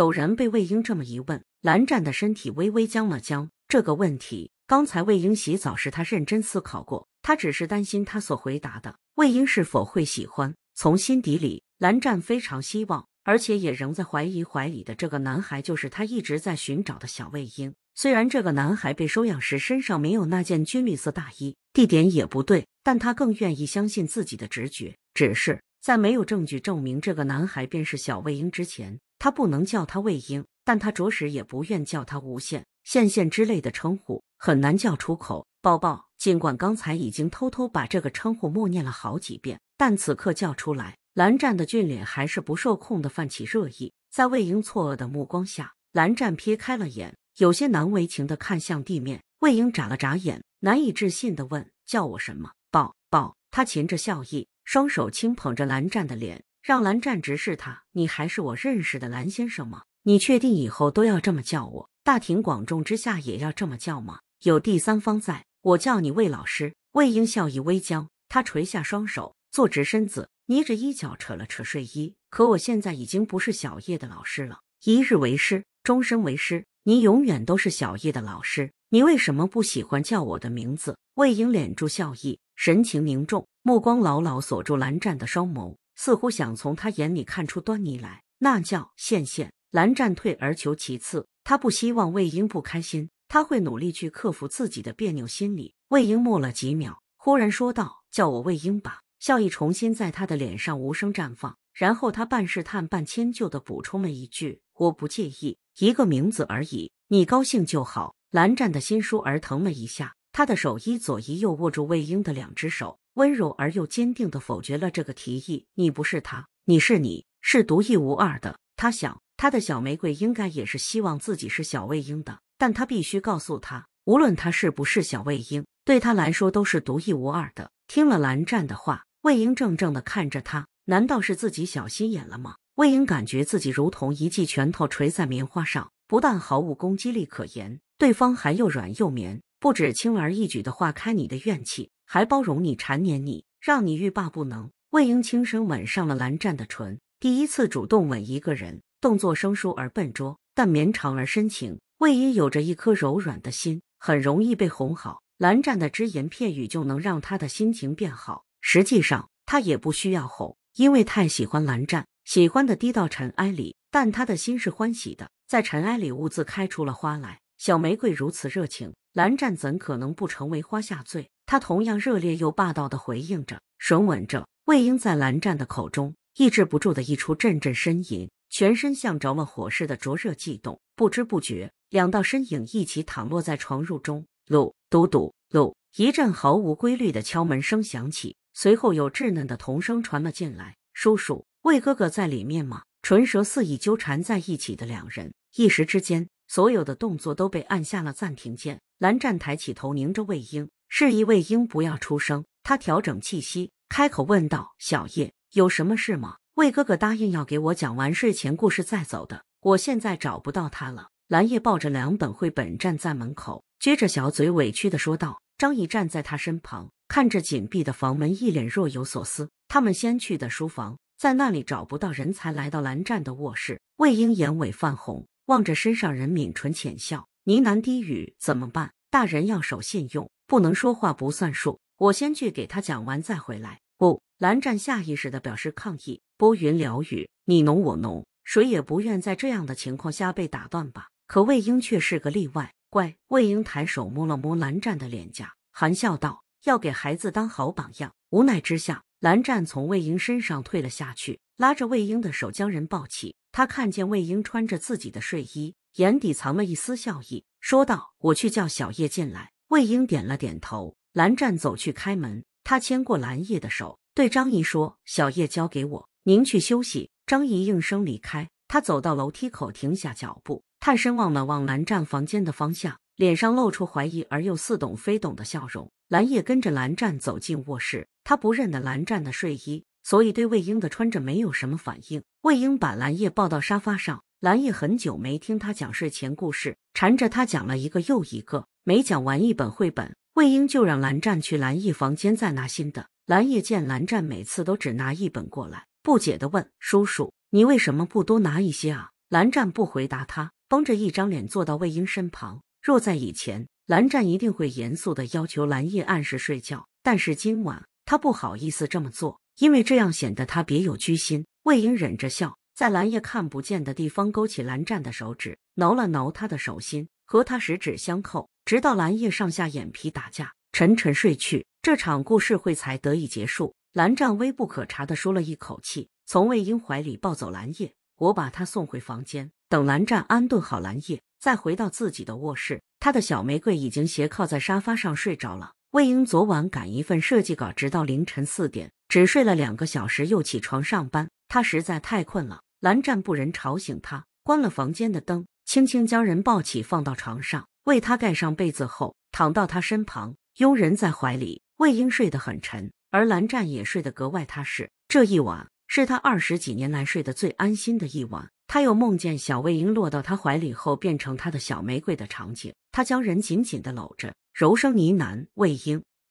有人被魏婴这么一问，蓝湛的身体微微僵了僵。这个问题，刚才魏婴洗澡时，他认真思考过。他只是担心他所回答的魏婴是否会喜欢。从心底里，蓝湛非常希望，而且也仍在怀疑，怀里的这个男孩就是他一直在寻找的小魏婴。虽然这个男孩被收养时身上没有那件军绿色大衣，地点也不对，但他更愿意相信自己的直觉。只是在没有证据证明这个男孩便是小魏婴之前。他不能叫他魏婴，但他着实也不愿叫他无限、羡羡之类的称呼，很难叫出口。抱抱，尽管刚才已经偷偷把这个称呼默念了好几遍，但此刻叫出来，蓝湛的俊脸还是不受控的泛起热意。在魏婴错愕的目光下，蓝湛撇开了眼，有些难为情的看向地面。魏婴眨了眨眼，难以置信的问：“叫我什么？抱抱？”他噙着笑意，双手轻捧着蓝湛的脸。让蓝湛直视他，你还是我认识的蓝先生吗？你确定以后都要这么叫我？大庭广众之下也要这么叫吗？有第三方在，我叫你魏老师。魏婴笑意微僵，他垂下双手，坐直身子，捏着衣角扯了扯睡衣。可我现在已经不是小叶的老师了，一日为师，终身为师。你永远都是小叶的老师。你为什么不喜欢叫我的名字？魏婴敛住笑意，神情凝重，目光牢牢锁住蓝湛的双眸。似乎想从他眼里看出端倪来，那叫羡羡。蓝湛退而求其次，他不希望魏婴不开心，他会努力去克服自己的别扭心理。魏婴默了几秒，忽然说道：“叫我魏婴吧。”笑意重新在他的脸上无声绽放，然后他半试探半迁就的补充了一句：“我不介意，一个名字而已，你高兴就好。”蓝湛的心舒而疼了一下，他的手一左一右握住魏婴的两只手。温柔而又坚定的否决了这个提议。你不是他，你是你，是独一无二的。他想，他的小玫瑰应该也是希望自己是小魏婴的，但他必须告诉他，无论他是不是小魏婴，对他来说都是独一无二的。听了蓝湛的话，魏婴怔怔的看着他，难道是自己小心眼了吗？魏婴感觉自己如同一记拳头捶在棉花上，不但毫无攻击力可言，对方还又软又绵，不止轻而易举的化开你的怨气。还包容你，缠绵你，让你欲罢不能。魏婴轻声吻上了蓝湛的唇，第一次主动吻一个人，动作生疏而笨拙，但绵长而深情。魏婴有着一颗柔软的心，很容易被哄好。蓝湛的只言片语就能让他的心情变好。实际上，他也不需要哄，因为太喜欢蓝湛，喜欢的低到尘埃里，但他的心是欢喜的，在尘埃里兀自开出了花来。小玫瑰如此热情，蓝湛怎可能不成为花下醉？他同样热烈又霸道的回应着，吮吻着。魏婴在蓝湛的口中抑制不住的溢出阵阵呻吟，全身像着了火似的灼热悸动。不知不觉，两道身影一起躺落在床褥中。噜嘟，嘟噜，一阵毫无规律的敲门声响起，随后有稚嫩的童声传了进来：“叔叔，魏哥哥在里面吗？”唇舌肆意纠缠在一起的两人，一时之间。所有的动作都被按下了暂停键。蓝湛抬起头，凝着魏婴，示意魏婴不要出声。他调整气息，开口问道：“小叶，有什么事吗？”魏哥哥答应要给我讲完睡前故事再走的，我现在找不到他了。”蓝叶抱着两本绘本站在门口，撅着小嘴，委屈的说道。张毅站在他身旁，看着紧闭的房门，一脸若有所思。他们先去的书房，在那里找不到人才，来到蓝湛的卧室。魏婴眼尾泛红。望着身上人，抿唇浅笑，呢喃低语：“怎么办？大人要守信用，不能说话不算数。我先去给他讲完再回来。”不，蓝湛下意识的表示抗议。拨云了雨，你侬我侬，谁也不愿在这样的情况下被打断吧。可魏婴却是个例外。乖，魏婴抬手摸了摸蓝湛的脸颊，含笑道：“要给孩子当好榜样。”无奈之下，蓝湛从魏婴身上退了下去，拉着魏婴的手将人抱起。他看见魏婴穿着自己的睡衣，眼底藏了一丝笑意，说道：“我去叫小叶进来。”魏婴点了点头。蓝湛走去开门，他牵过蓝叶的手，对张姨说：“小叶交给我，您去休息。”张姨应声离开。他走到楼梯口，停下脚步，探身望了望蓝湛房间的方向，脸上露出怀疑而又似懂非懂的笑容。蓝叶跟着蓝湛走进卧室，他不认得蓝湛的睡衣。所以对魏婴的穿着没有什么反应。魏婴把蓝叶抱到沙发上，蓝叶很久没听他讲睡前故事，缠着他讲了一个又一个。没讲完一本绘本，魏婴就让蓝湛去蓝叶房间再拿新的。蓝叶见蓝湛每次都只拿一本过来，不解地问：“叔叔，你为什么不多拿一些啊？”蓝湛不回答他，绷着一张脸坐到魏婴身旁。若在以前，蓝湛一定会严肃地要求蓝叶按时睡觉，但是今晚他不好意思这么做。因为这样显得他别有居心。魏婴忍着笑，在蓝叶看不见的地方勾起蓝湛的手指，挠了挠他的手心，和他十指相扣，直到蓝叶上下眼皮打架，沉沉睡去。这场故事会才得以结束。蓝湛微不可察的舒了一口气，从魏婴怀里抱走蓝叶，我把他送回房间。等蓝湛安顿好蓝叶，再回到自己的卧室，他的小玫瑰已经斜靠在沙发上睡着了。魏婴昨晚赶一份设计稿，直到凌晨四点。只睡了两个小时，又起床上班。他实在太困了，蓝湛不忍吵醒他，关了房间的灯，轻轻将人抱起放到床上，为他盖上被子后，躺到他身旁。佣人在怀里，魏婴睡得很沉，而蓝湛也睡得格外踏实。这一晚是他二十几年来睡得最安心的一晚。他又梦见小魏婴落到他怀里后变成他的小玫瑰的场景，他将人紧紧地搂着，柔声呢喃：“魏婴。”